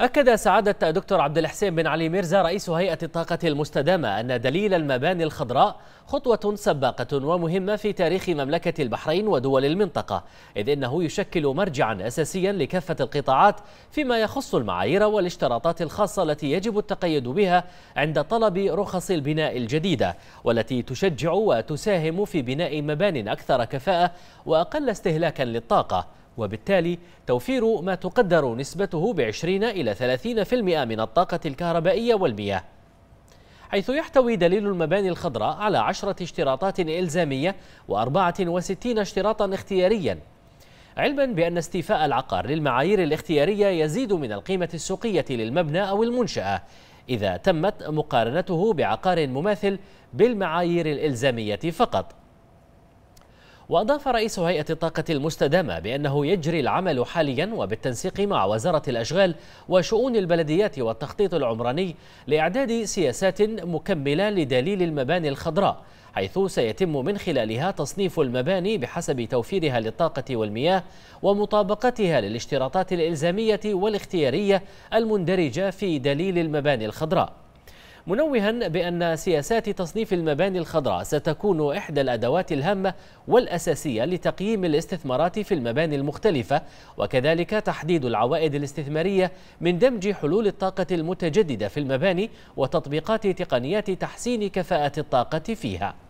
أكد سعادة دكتور عبد الحسين بن علي ميرزا رئيس هيئة الطاقة المستدامة أن دليل المباني الخضراء خطوة سباقة ومهمة في تاريخ مملكة البحرين ودول المنطقة إذ إنه يشكل مرجعا أساسيا لكافة القطاعات فيما يخص المعايير والاشتراطات الخاصة التي يجب التقيد بها عند طلب رخص البناء الجديدة والتي تشجع وتساهم في بناء مبان أكثر كفاءة وأقل استهلاكا للطاقة وبالتالي توفير ما تقدر نسبته ب 20 إلى 30% من الطاقة الكهربائية والمياه حيث يحتوي دليل المباني الخضراء على 10 اشتراطات إلزامية و و64 اشتراطا اختياريا علما بأن استيفاء العقار للمعايير الاختيارية يزيد من القيمة السوقية للمبنى أو المنشأة إذا تمت مقارنته بعقار مماثل بالمعايير الإلزامية فقط وأضاف رئيس هيئة الطاقة المستدامة بأنه يجري العمل حاليا وبالتنسيق مع وزارة الأشغال وشؤون البلديات والتخطيط العمراني لإعداد سياسات مكملة لدليل المباني الخضراء حيث سيتم من خلالها تصنيف المباني بحسب توفيرها للطاقة والمياه ومطابقتها للاشتراطات الإلزامية والاختيارية المندرجة في دليل المباني الخضراء منوها بأن سياسات تصنيف المباني الخضراء ستكون إحدى الأدوات الهامة والأساسية لتقييم الاستثمارات في المباني المختلفة وكذلك تحديد العوائد الاستثمارية من دمج حلول الطاقة المتجددة في المباني وتطبيقات تقنيات تحسين كفاءة الطاقة فيها